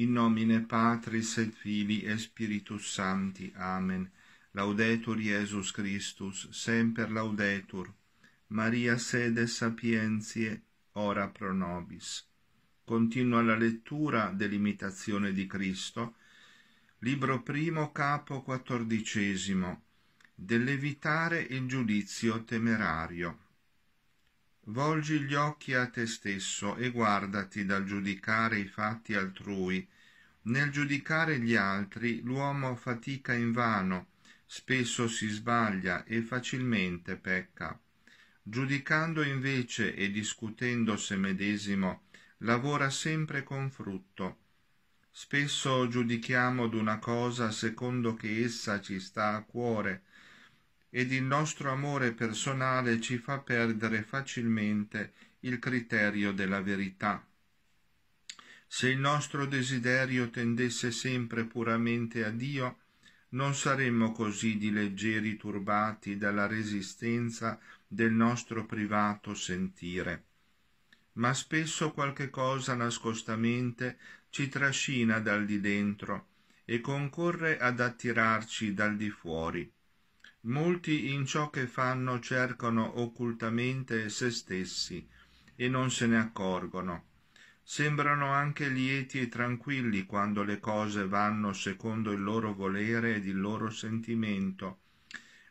In nomine Patris et Filii e Spiritus Sancti. Amen. Laudetur Iesus Christus, semper laudetur. Maria sede sapientie, ora pro nobis. Continua la lettura dell'imitazione di Cristo. Libro primo, capo quattordicesimo. Dell'evitare il giudizio temerario. Volgi gli occhi a te stesso e guardati dal giudicare i fatti altrui. Nel giudicare gli altri l'uomo fatica in vano, spesso si sbaglia e facilmente pecca. Giudicando invece e discutendo se medesimo, lavora sempre con frutto. Spesso giudichiamo d'una cosa secondo che essa ci sta a cuore, ed il nostro amore personale ci fa perdere facilmente il criterio della verità. Se il nostro desiderio tendesse sempre puramente a Dio, non saremmo così di leggeri turbati dalla resistenza del nostro privato sentire. Ma spesso qualche cosa nascostamente ci trascina dal di dentro e concorre ad attirarci dal di fuori Molti in ciò che fanno cercano occultamente se stessi e non se ne accorgono. Sembrano anche lieti e tranquilli quando le cose vanno secondo il loro volere ed il loro sentimento,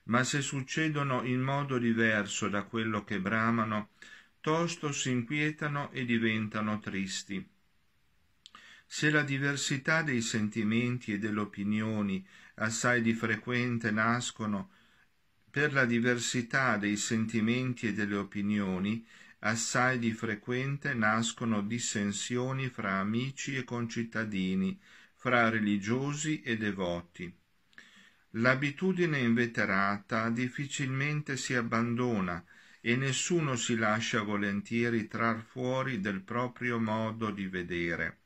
ma se succedono in modo diverso da quello che bramano, tosto s'inquietano e diventano tristi. Se la diversità dei sentimenti e delle opinioni assai di frequente nascono per la diversità dei sentimenti e delle opinioni, assai di frequente nascono dissensioni fra amici e concittadini, fra religiosi e devoti. L'abitudine inveterata difficilmente si abbandona e nessuno si lascia volentieri trar fuori del proprio modo di vedere.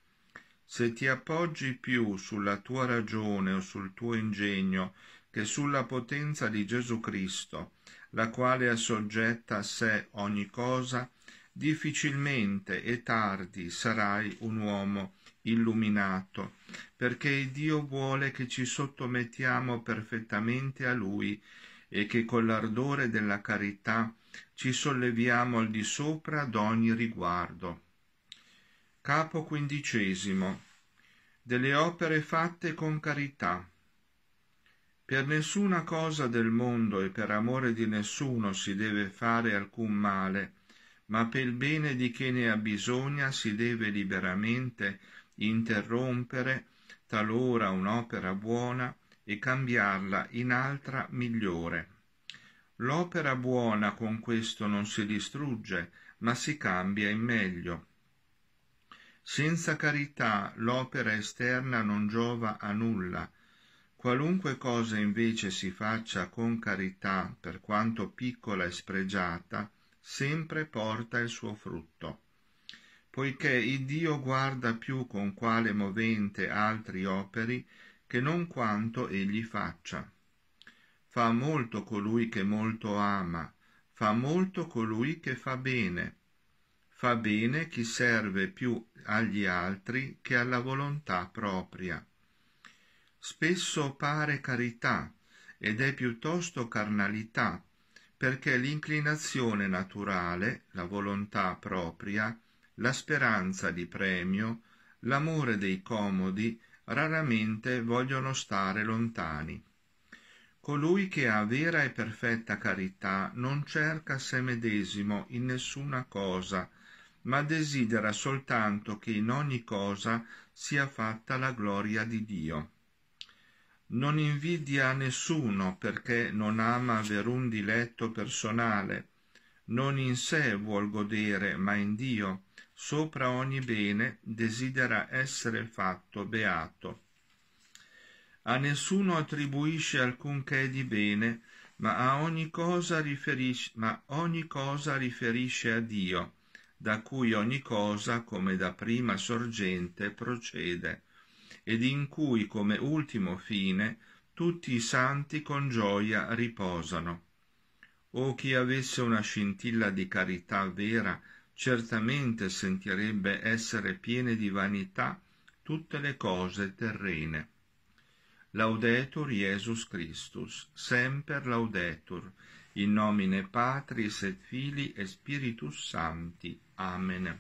Se ti appoggi più sulla tua ragione o sul tuo ingegno che sulla potenza di Gesù Cristo, la quale assoggetta a sé ogni cosa, difficilmente e tardi sarai un uomo illuminato, perché Dio vuole che ci sottomettiamo perfettamente a Lui e che con l'ardore della carità ci solleviamo al di sopra d'ogni riguardo. Capo quindicesimo delle opere fatte con carità. Per nessuna cosa del mondo e per amore di nessuno si deve fare alcun male, ma per il bene di chi ne ha bisogno si deve liberamente interrompere talora un'opera buona e cambiarla in altra migliore. L'opera buona con questo non si distrugge, ma si cambia in meglio senza carità l'opera esterna non giova a nulla. Qualunque cosa invece si faccia con carità, per quanto piccola e spregiata, sempre porta il suo frutto. Poiché il Dio guarda più con quale movente altri operi che non quanto egli faccia. Fa molto colui che molto ama, fa molto colui che fa bene, fa bene chi serve più agli altri che alla volontà propria. Spesso pare carità ed è piuttosto carnalità, perché l'inclinazione naturale, la volontà propria, la speranza di premio, l'amore dei comodi raramente vogliono stare lontani. Colui che ha vera e perfetta carità non cerca se medesimo in nessuna cosa, ma desidera soltanto che in ogni cosa sia fatta la gloria di Dio. Non invidia a nessuno perché non ama aver un diletto personale, non in sé vuol godere, ma in Dio, sopra ogni bene, desidera essere fatto beato. A nessuno attribuisce alcunché di bene, ma, ogni riferisce, ma ogni cosa riferisce a Dio, da cui ogni cosa, come da prima sorgente, procede, ed in cui, come ultimo fine, tutti i santi con gioia riposano. O chi avesse una scintilla di carità vera, certamente sentirebbe essere piene di vanità tutte le cose terrene. Laudetur Jesus Christus, semper laudetur, in nomine Patris et Fili e Spiritus Sancti. Amen.